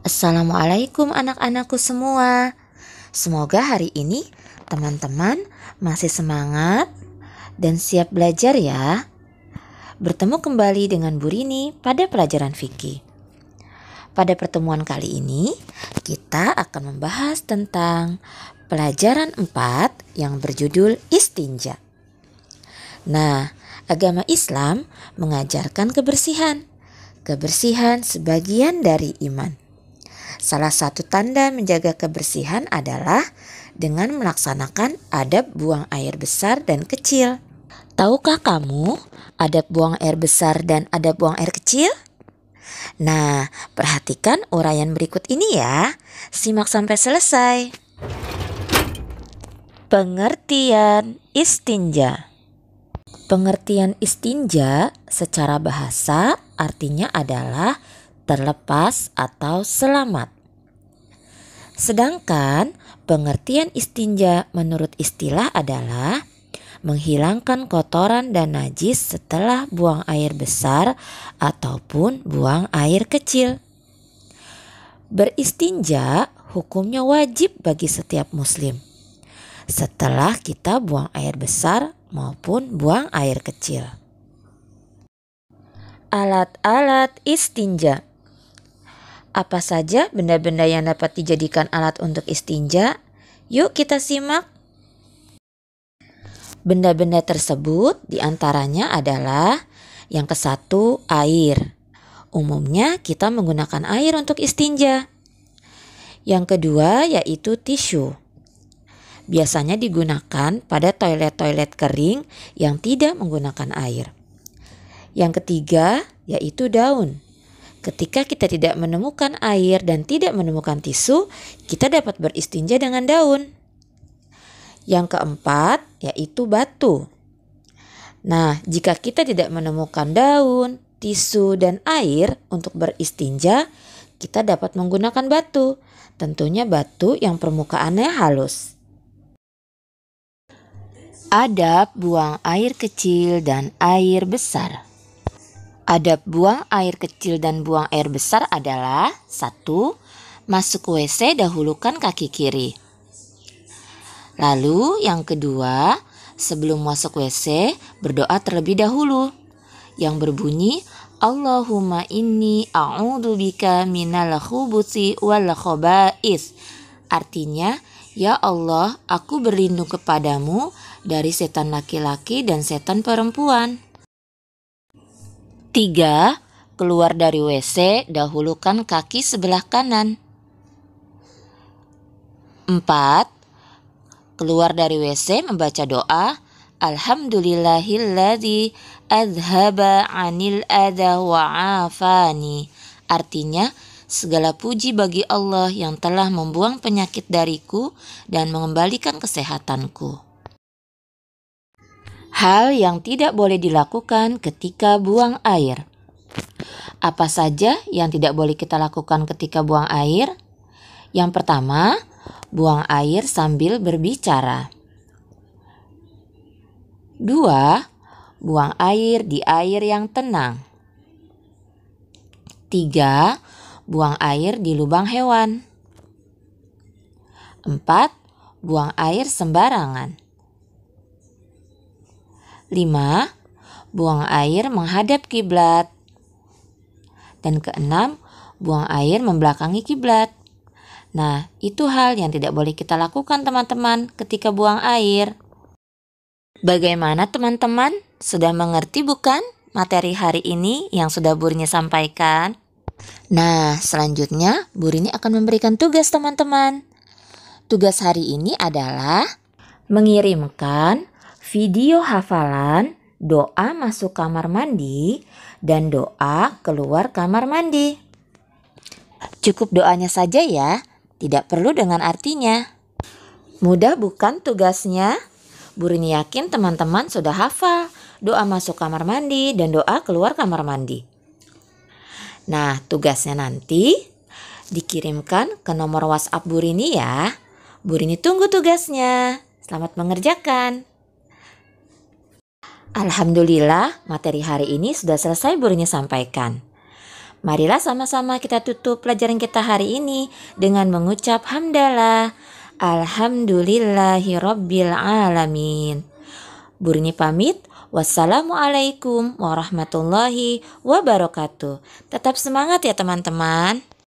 Assalamualaikum anak-anakku semua. Semoga hari ini teman-teman masih semangat dan siap belajar ya. Bertemu kembali dengan Bu Rini pada pelajaran fikih. Pada pertemuan kali ini, kita akan membahas tentang pelajaran 4 yang berjudul istinja. Nah, agama Islam mengajarkan kebersihan. Kebersihan sebagian dari iman. Salah satu tanda menjaga kebersihan adalah dengan melaksanakan adab buang air besar dan kecil. Tahukah kamu adab buang air besar dan adab buang air kecil? Nah, perhatikan uraian berikut ini ya. Simak sampai selesai. Pengertian istinja. Pengertian istinja secara bahasa artinya adalah terlepas atau selamat. Sedangkan pengertian istinja menurut istilah adalah menghilangkan kotoran dan najis setelah buang air besar ataupun buang air kecil. Beristinja hukumnya wajib bagi setiap muslim. Setelah kita buang air besar maupun buang air kecil. Alat-alat istinja apa saja benda-benda yang dapat dijadikan alat untuk istinja? Yuk kita simak. Benda-benda tersebut diantaranya adalah yang ke satu air. Umumnya kita menggunakan air untuk istinja. Yang kedua yaitu tisu. Biasanya digunakan pada toilet-toilet kering yang tidak menggunakan air. Yang ketiga yaitu daun. Ketika kita tidak menemukan air dan tidak menemukan tisu, kita dapat beristinja dengan daun. Yang keempat, yaitu batu. Nah, jika kita tidak menemukan daun, tisu, dan air untuk beristinja, kita dapat menggunakan batu. Tentunya batu yang permukaannya halus. Adab buang air kecil dan air besar. Adab buang air kecil dan buang air besar adalah 1. Masuk WC dahulukan kaki kiri. Lalu yang kedua, sebelum masuk WC berdoa terlebih dahulu yang berbunyi Allahumma inni a'udzubika minal khubuthi wal khoba'is. Artinya, ya Allah, aku berlindung kepadamu dari setan laki-laki dan setan perempuan. Tiga, keluar dari WC dahulukan kaki sebelah kanan. Empat, keluar dari WC membaca doa Alhamdulillahilladzi adhaba anil adha wa'afani. Artinya, segala puji bagi Allah yang telah membuang penyakit dariku dan mengembalikan kesehatanku. Hal yang tidak boleh dilakukan ketika buang air. Apa saja yang tidak boleh kita lakukan ketika buang air? Yang pertama, buang air sambil berbicara. Dua, buang air di air yang tenang. Tiga, buang air di lubang hewan. Empat, buang air sembarangan. Lima, buang air menghadap kiblat. Dan keenam, buang air membelakangi kiblat. Nah, itu hal yang tidak boleh kita lakukan teman-teman ketika buang air. Bagaimana teman-teman? Sudah mengerti bukan materi hari ini yang sudah Burini sampaikan? Nah, selanjutnya Burini akan memberikan tugas teman-teman. Tugas hari ini adalah mengirimkan video hafalan doa masuk kamar mandi dan doa keluar kamar mandi. Cukup doanya saja ya, tidak perlu dengan artinya. Mudah bukan tugasnya? Burini yakin teman-teman sudah hafal doa masuk kamar mandi dan doa keluar kamar mandi. Nah, tugasnya nanti dikirimkan ke nomor WhatsApp Burini ya. Burini tunggu tugasnya. Selamat mengerjakan. Alhamdulillah, materi hari ini sudah selesai burunya sampaikan. Marilah sama-sama kita tutup pelajaran kita hari ini dengan mengucap hamdalah. Alhamdulillahirrabbilalamin. alamin. Burni pamit. Wassalamualaikum warahmatullahi wabarakatuh. Tetap semangat ya teman-teman.